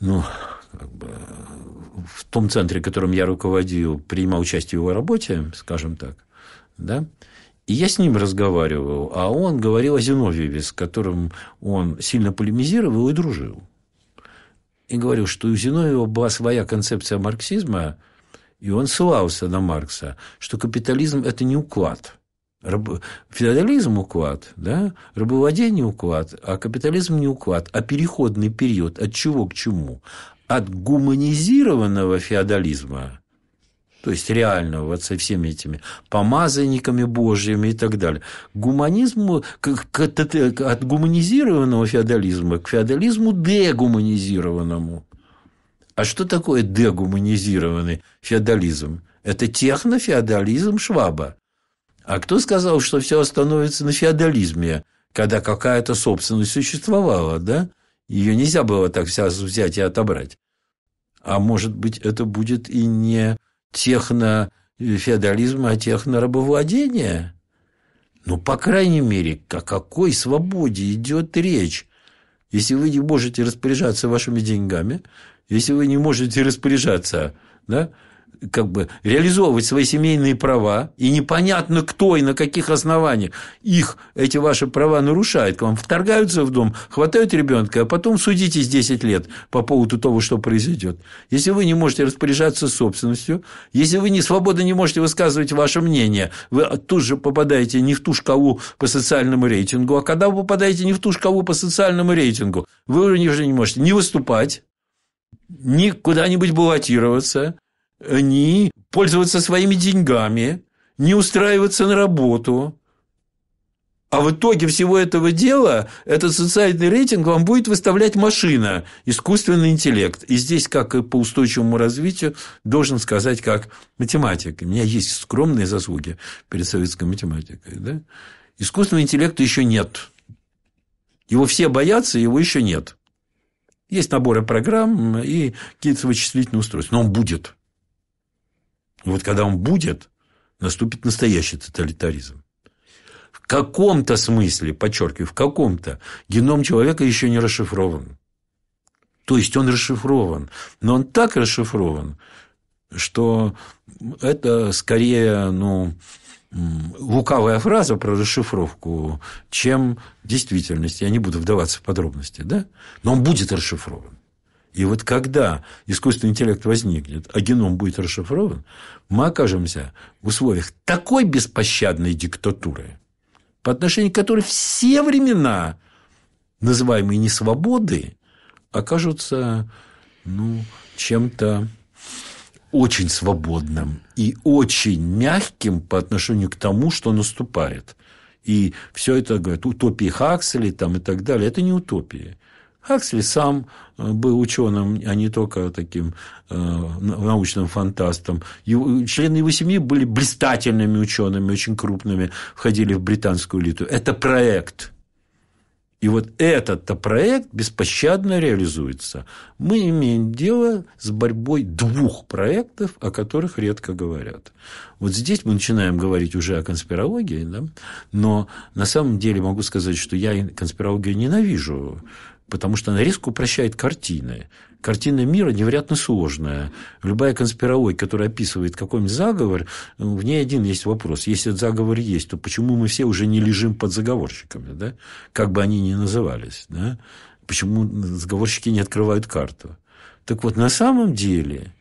ну, как бы, в том центре, которым я руководил, принимал участие в его работе, скажем так, да, и я с ним разговаривал, а он говорил о Зиновьеве, с которым он сильно полемизировал и дружил и говорил, что у Зиновьева была своя концепция марксизма, и он ссылался на Маркса, что капитализм – это не уклад. Раб... Феодализм – уклад, да? рабовладение – уклад, а капитализм – не уклад, а переходный период от чего к чему? От гуманизированного феодализма то есть реального вот со всеми этими помазанниками божьими и так далее. гуманизму, к, к, от гуманизированного феодализма к феодализму дегуманизированному. А что такое дегуманизированный феодализм? Это технофеодализм Шваба. А кто сказал, что все остановится на феодализме, когда какая-то собственность существовала, да? Ее нельзя было так вся взять и отобрать. А может быть, это будет и не технофеодализма, а технорабовладения? Ну, по крайней мере, о какой свободе идет речь? Если вы не можете распоряжаться вашими деньгами, если вы не можете распоряжаться да, как бы реализовывать свои семейные права, и непонятно, кто и на каких основаниях их эти ваши права нарушают к вам вторгаются в дом, хватают ребенка, а потом судитесь 10 лет по поводу того, что произойдет. Если вы не можете распоряжаться собственностью, если вы не свободно не можете высказывать ваше мнение, вы тут же попадаете не в ту шкалу по социальному рейтингу, а когда вы попадаете не в ту шкалу по социальному рейтингу, вы уже не можете не выступать, ни куда-нибудь баллотироваться, не пользоваться своими деньгами, не устраиваться на работу. А в итоге всего этого дела этот социальный рейтинг вам будет выставлять машина, искусственный интеллект. И здесь, как и по устойчивому развитию, должен сказать, как математик. У меня есть скромные заслуги перед советской математикой. Да? Искусственного интеллекта еще нет. Его все боятся, его еще нет. Есть наборы программ и какие-то вычислительные устройства. Но он будет. И вот когда он будет, наступит настоящий тоталитаризм. В каком-то смысле, подчеркиваю, в каком-то, геном человека еще не расшифрован. То есть, он расшифрован. Но он так расшифрован, что это скорее ну, лукавая фраза про расшифровку, чем действительность. Я не буду вдаваться в подробности, да? Но он будет расшифрован. И вот когда искусственный интеллект возникнет, а геном будет расшифрован, мы окажемся в условиях такой беспощадной диктатуры, по отношению к которой все времена, называемые несвободы, окажутся ну, чем-то очень свободным и очень мягким по отношению к тому, что наступает. И все это, говорят, утопии Хаксли там, и так далее. Это не утопия. Аксель сам э, был ученым, а не только таким э, научным фантастом. Его, члены его семьи были блистательными учеными, очень крупными, входили в британскую элиту. Это проект. И вот этот-то проект беспощадно реализуется. Мы имеем дело с борьбой двух проектов, о которых редко говорят. Вот здесь мы начинаем говорить уже о конспирологии, да? но на самом деле могу сказать, что я конспирологию ненавижу потому что она резко упрощает картины. Картина мира невероятно сложная. Любая конспирология, которая описывает какой-нибудь заговор, э, в ней один есть вопрос. Если этот заговор есть, то почему мы все уже не лежим под заговорщиками, да? как бы они ни назывались? Да? Почему заговорщики не открывают карту? Так вот, на самом деле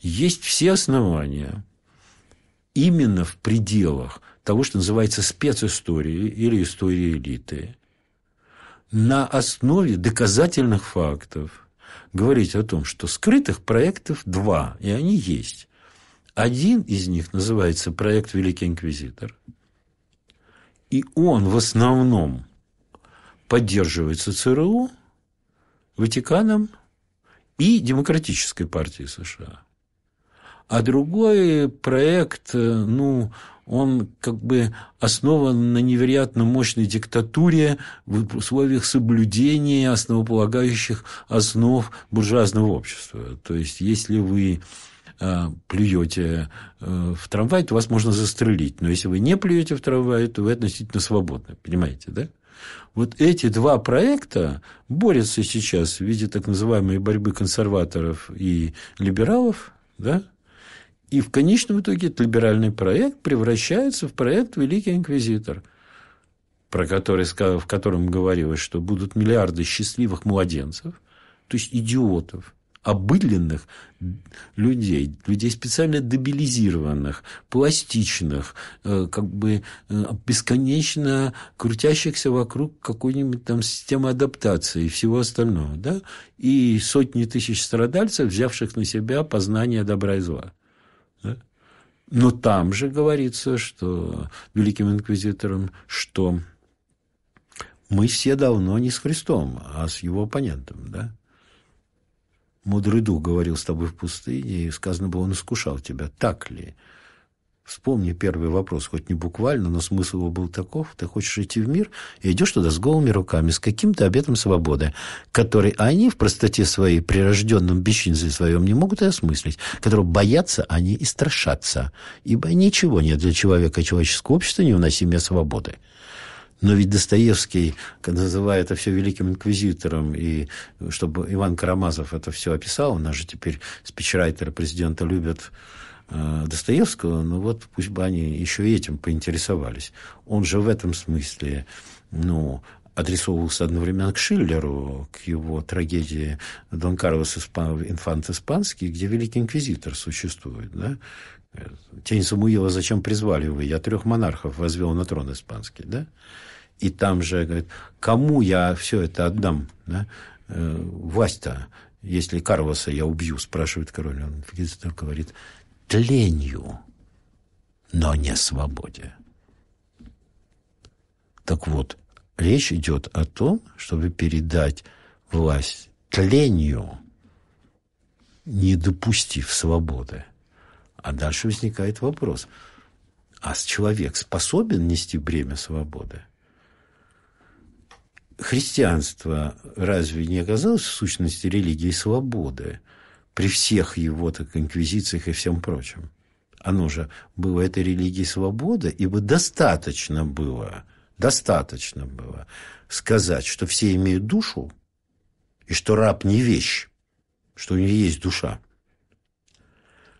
есть все основания именно в пределах того, что называется специсторией или историей элиты – на основе доказательных фактов говорить о том, что скрытых проектов два, и они есть. Один из них называется проект «Великий инквизитор», и он в основном поддерживается ЦРУ, Ватиканом и Демократической партией США – а другой проект, э, ну, он как бы основан на невероятно мощной диктатуре в условиях соблюдения основополагающих основ буржуазного общества. То есть, если вы э, плюете э, в трамвай, то вас можно застрелить. Но если вы не плюете в трамвай, то вы относительно свободны. Понимаете, да? Вот эти два проекта борются сейчас в виде так называемой борьбы консерваторов и либералов, да? И в конечном итоге этот либеральный проект превращается в проект «Великий инквизитор», про который, в котором говорилось, что будут миллиарды счастливых младенцев, то есть идиотов, обыдленных людей, людей специально дебилизированных, пластичных, э, как бы э, бесконечно крутящихся вокруг какой-нибудь там системы адаптации и всего остального, да? И сотни тысяч страдальцев, взявших на себя познание добра и зла. Да? Но там же говорится, что великим инквизитором, что мы все давно не с Христом, а с его оппонентом, да? Мудрый дух говорил с тобой в пустыне, и сказано было, он искушал тебя. Так ли? Вспомни первый вопрос, хоть не буквально, но смысл его был таков. Ты хочешь идти в мир и идешь туда с голыми руками, с каким-то обетом свободы, который они в простоте своей, прирожденном бесчинстве своем, не могут и осмыслить, которого боятся они и страшатся, ибо ничего нет для человека и человеческого общества невыносимее свободы. Но ведь Достоевский, называя это все великим инквизитором, и чтобы Иван Карамазов это все описал, у нас же теперь спичрайтеры президента любят Э, Достоевского, ну вот пусть бы они еще этим поинтересовались. Он же в этом смысле, ну, адресовывался одновременно к Шиллеру, к его трагедии «Дон Карлос Испан... Инфант Испанский», где Великий Инквизитор существует, да? Тень Самуила зачем призвали вы? Я трех монархов возвел на трон испанский, да? И там же, говорит, кому я все это отдам, да? «Э, власть-то, если Карлоса я убью, спрашивает король, он говорит, тленью, но не свободе. Так вот, речь идет о том, чтобы передать власть тленью, не допустив свободы. А дальше возникает вопрос, а человек способен нести бремя свободы? Христианство разве не оказалось в сущности религией свободы? при всех его так, инквизициях и всем прочем. Оно же было этой религии свобода, ибо достаточно было, достаточно было сказать, что все имеют душу, и что раб не вещь, что у него есть душа,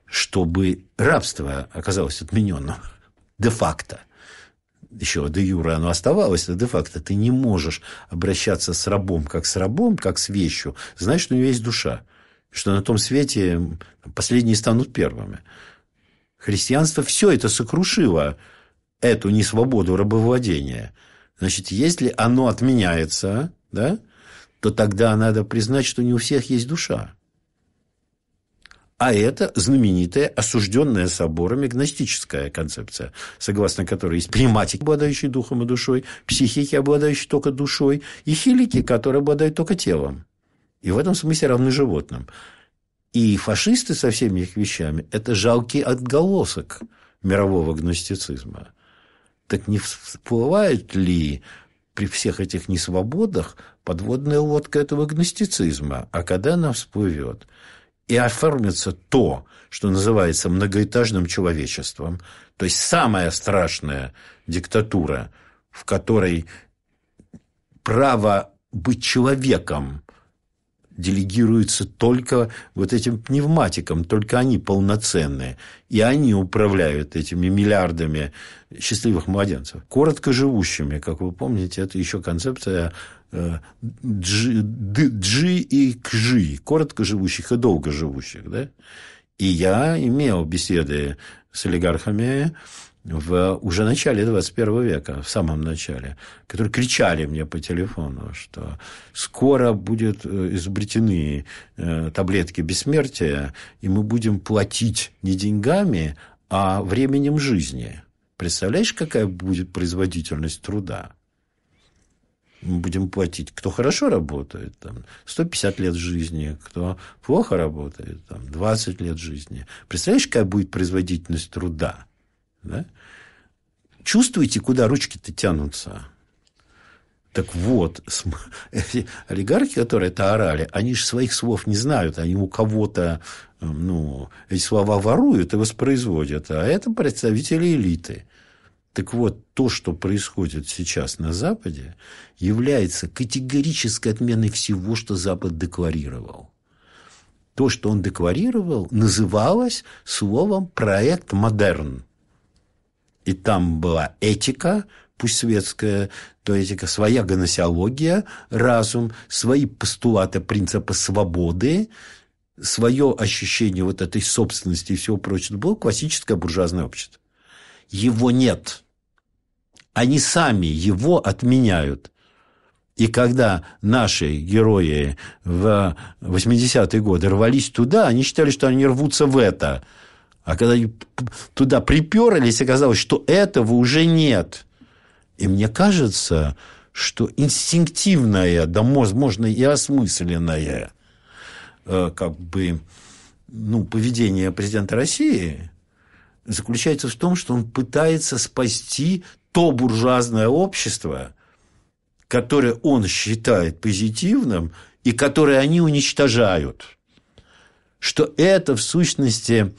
чтобы рабство оказалось отмененным *laughs* де-факто – еще до юра оно оставалось, но а де-факто ты не можешь обращаться с рабом как с рабом, как с вещью. значит, у него есть душа что на том свете последние станут первыми. Христианство все это сокрушило, эту несвободу рабовладения. Значит, если оно отменяется, да, то тогда надо признать, что не у всех есть душа. А это знаменитая, осужденная соборами гностическая концепция, согласно которой есть приматики, обладающие духом и душой, психики, обладающие только душой, и хилики, которые обладают только телом. И в этом смысле равны животным. И фашисты со всеми их вещами – это жалкий отголосок мирового гностицизма. Так не всплывает ли при всех этих несвободах подводная лодка этого гностицизма? А когда она всплывет и оформится то, что называется многоэтажным человечеством, то есть самая страшная диктатура, в которой право быть человеком делегируется только вот этим пневматикам, только они полноценные. И они управляют этими миллиардами счастливых младенцев. Коротко живущими, как вы помните, это еще концепция э, джи, джи и кжи, коротко живущих и долго живущих. Да? И я имел беседы с олигархами, в уже начале 21 века, в самом начале, которые кричали мне по телефону, что скоро будут э, изобретены э, таблетки бессмертия, и мы будем платить не деньгами, а временем жизни. Представляешь, какая будет производительность труда? Мы будем платить, кто хорошо работает, там, 150 лет жизни, кто плохо работает, там, 20 лет жизни. Представляешь, какая будет производительность труда? Да? Чувствуете, куда ручки-то тянутся? Так вот, *laughs* олигархи, которые это орали, они же своих слов не знают. Они у кого-то эм, ну, эти слова воруют и воспроизводят. А это представители элиты. Так вот, то, что происходит сейчас на Западе, является категорической отменой всего, что Запад декларировал. То, что он декларировал, называлось словом «проект модерн». И там была этика, пусть светская, то этика, своя гносеология, разум, свои постулаты принципа свободы, свое ощущение вот этой собственности и всего прочего. было классическое буржуазное общество. Его нет. Они сами его отменяют. И когда наши герои в 80-е годы рвались туда, они считали, что они рвутся в это – а когда туда приперлись, оказалось, что этого уже нет. И мне кажется, что инстинктивное, да, возможно, и осмысленное э, как бы, ну, поведение президента России заключается в том, что он пытается спасти то буржуазное общество, которое он считает позитивным и которое они уничтожают. Что это, в сущности,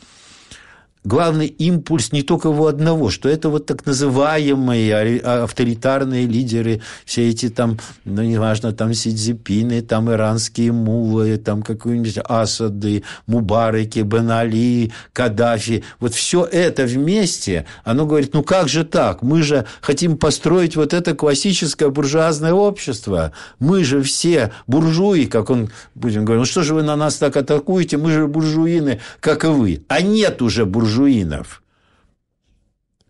главный импульс не только его одного, что это вот так называемые а, авторитарные лидеры, все эти там, ну, неважно, там Сидзипины, там иранские мулы, там какие-нибудь Асады, Мубареки, Бенали, Каддафи. Вот все это вместе, оно говорит, ну как же так? Мы же хотим построить вот это классическое буржуазное общество. Мы же все буржуи, как он, будем говорить, ну что же вы на нас так атакуете? Мы же буржуины, как и вы. А нет уже буржуи буржуинов.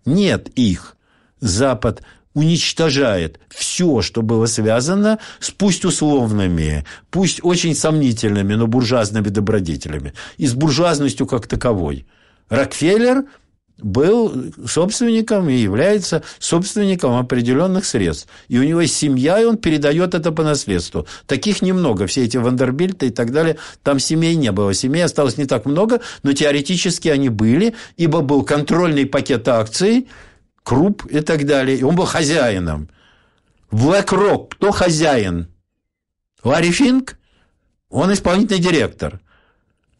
Нет их. Запад уничтожает все, что было связано с пусть условными, пусть очень сомнительными, но буржуазными добродетелями. И с буржуазностью как таковой. Рокфеллер – был собственником и является собственником определенных средств. И у него есть семья, и он передает это по наследству. Таких немного. Все эти Вандербильты и так далее. Там семей не было. Семей осталось не так много, но теоретически они были, ибо был контрольный пакет акций, круп и так далее. И он был хозяином. В BlackRock кто хозяин? Ларри Финк? Он исполнительный директор.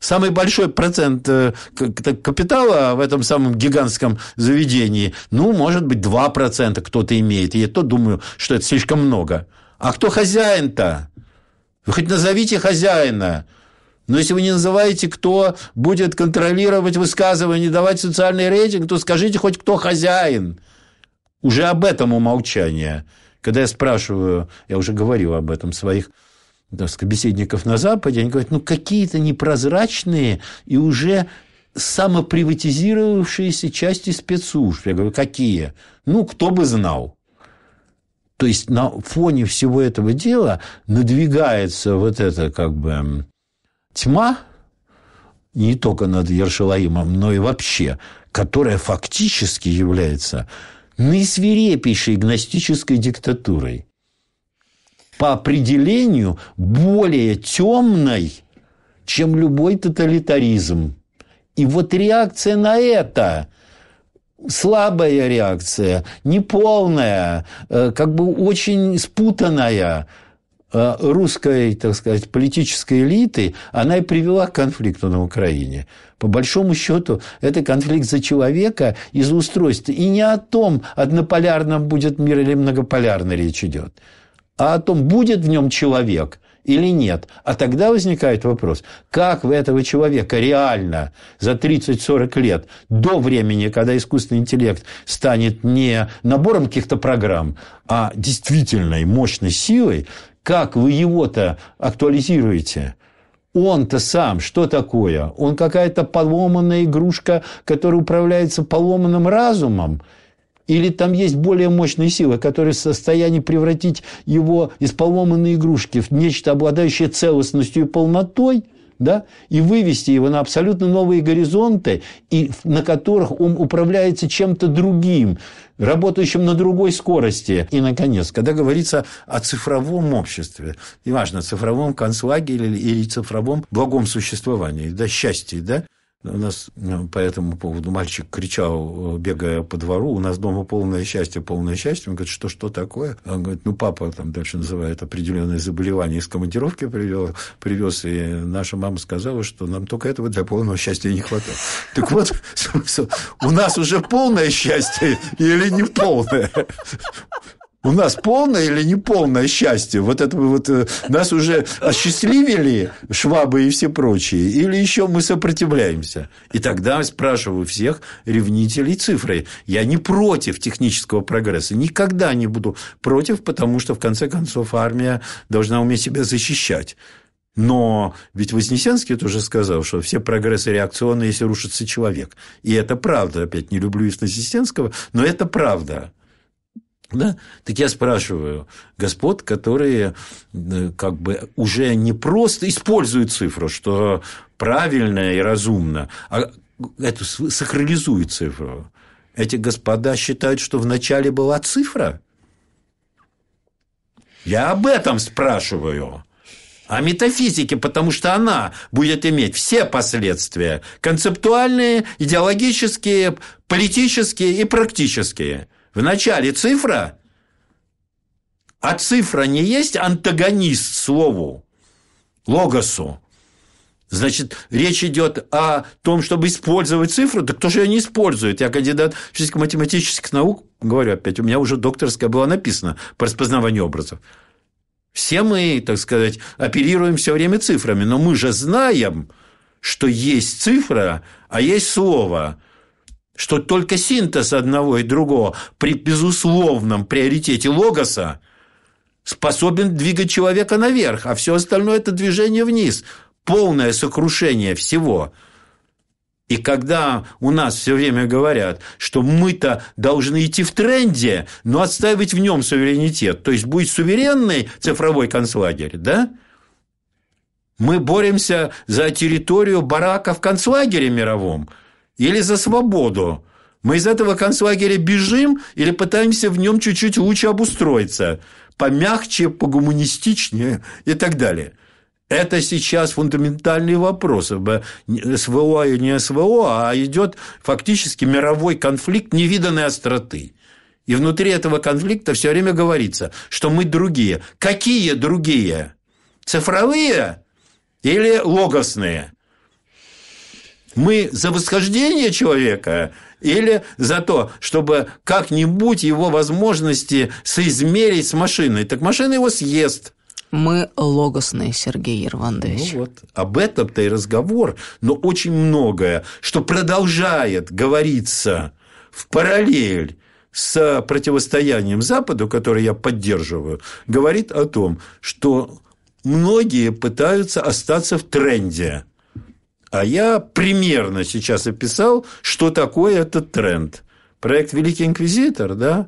Самый большой процент э, капитала в этом самом гигантском заведении, ну, может быть, 2% кто-то имеет. Я то думаю, что это слишком много. А кто хозяин-то? Вы хоть назовите хозяина. Но если вы не называете, кто будет контролировать высказывания, давать социальный рейтинг, то скажите хоть кто хозяин. Уже об этом умолчание. Когда я спрашиваю, я уже говорил об этом своих так сказать, беседников на Западе, они говорят, ну, какие-то непрозрачные и уже самоприватизировавшиеся части спецслужб. Я говорю, какие? Ну, кто бы знал. То есть на фоне всего этого дела надвигается вот эта как бы тьма, не только над Ершалаимом, но и вообще, которая фактически является наисвирепейшей гностической диктатурой по определению более темной, чем любой тоталитаризм. И вот реакция на это слабая реакция, неполная, э, как бы очень спутанная э, русской, так сказать, политической элиты, она и привела к конфликту на Украине. По большому счету, это конфликт за человека из устройства И не о том, однополярном будет мир или многополярно речь идет а о том, будет в нем человек или нет. А тогда возникает вопрос, как вы этого человека реально за 30-40 лет до времени, когда искусственный интеллект станет не набором каких-то программ, а действительной мощной силой, как вы его-то актуализируете? Он-то сам что такое? Он какая-то поломанная игрушка, которая управляется поломанным разумом – или там есть более мощные силы, которые в состоянии превратить его из поломанной игрушки в нечто, обладающее целостностью и полнотой, да, и вывести его на абсолютно новые горизонты, и на которых он управляется чем-то другим, работающим на другой скорости. И, наконец, когда говорится о цифровом обществе, неважно, цифровом концлагере или или цифровом благом существовании, да, счастье, да, у нас э, по этому поводу мальчик кричал, э, бегая по двору, у нас дома полное счастье, полное счастье. Он говорит, что, что такое? Он говорит, ну, папа там дальше называет определенное заболевание из командировки привел привез и наша мама сказала, что нам только этого для полного счастья не хватает. Так вот, *laughs* у нас уже полное счастье или не полное? У нас полное или неполное счастье? Вот это вот э, нас уже осчастливили швабы и все прочие? Или еще мы сопротивляемся? И тогда спрашиваю всех ревнителей цифры. Я не против технического прогресса. Никогда не буду против, потому что, в конце концов, армия должна уметь себя защищать. Но ведь Вознесенский тоже сказал, что все прогрессы реакционные, если рушится человек. И это правда. Опять не люблю Евстасистенского, но это правда. Да? Так я спрашиваю господ, которые э, как бы уже не просто используют цифру, что правильно и разумно, а эту сакрализуют цифру. Эти господа считают, что вначале была цифра? Я об этом спрашиваю. А метафизике, потому что она будет иметь все последствия – концептуальные, идеологические, политические и практические – в начале цифра, а цифра не есть антагонист слову, логосу. Значит, речь идет о том, чтобы использовать цифру. Да кто же ее не использует? Я кандидат физико-математических наук, говорю опять, у меня уже докторская была написана по распознаванию образов. Все мы, так сказать, оперируем все время цифрами, но мы же знаем, что есть цифра, а есть слово – что только синтез одного и другого при безусловном приоритете логоса способен двигать человека наверх, а все остальное – это движение вниз, полное сокрушение всего. И когда у нас все время говорят, что мы-то должны идти в тренде, но отстаивать в нем суверенитет, то есть будет суверенный цифровой концлагерь, да? Мы боремся за территорию барака в концлагере мировом – или за свободу. Мы из этого концлагеря бежим или пытаемся в нем чуть-чуть лучше обустроиться, помягче, погуманистичнее и так далее. Это сейчас фундаментальный вопрос. СВО и не СВО, а идет фактически мировой конфликт невиданной остроты. И внутри этого конфликта все время говорится, что мы другие. Какие другие? Цифровые или логосные? Мы за восхождение человека или за то, чтобы как-нибудь его возможности соизмерить с машиной? Так машина его съест. Мы логосные, Сергей Ервандович. Ну вот, об этом-то и разговор, но очень многое, что продолжает говориться в параллель с противостоянием Западу, который я поддерживаю, говорит о том, что многие пытаются остаться в тренде. А я примерно сейчас описал, что такое этот тренд. Проект «Великий инквизитор», да?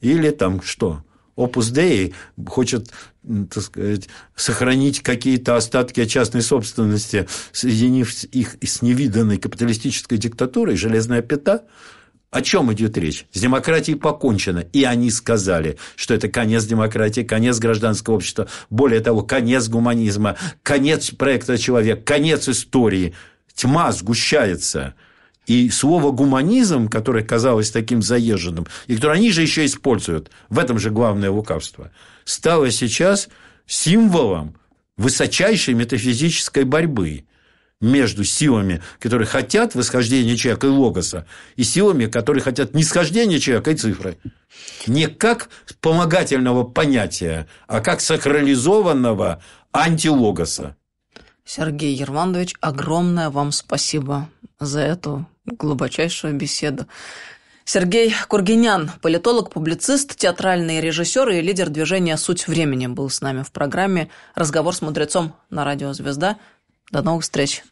Или там что? Opus Dei хочет так сказать, сохранить какие-то остатки частной собственности, соединив их с невиданной капиталистической диктатурой, железная пята – о чем идет речь? С демократией покончено. И они сказали, что это конец демократии, конец гражданского общества, более того, конец гуманизма, конец проекта «Человек», конец истории. Тьма сгущается. И слово «гуманизм», которое казалось таким заезженным, и которое они же еще используют, в этом же главное лукавство, стало сейчас символом высочайшей метафизической борьбы – между силами, которые хотят восхождения человека и логоса, и силами, которые хотят нисхождения человека и цифры. Не как помогательного понятия, а как сакрализованного антилогоса. Сергей Ермандович, огромное вам спасибо за эту глубочайшую беседу. Сергей Кургинян, политолог, публицист, театральный режиссер и лидер движения «Суть времени» был с нами в программе «Разговор с мудрецом» на радио «Звезда». До новых встреч!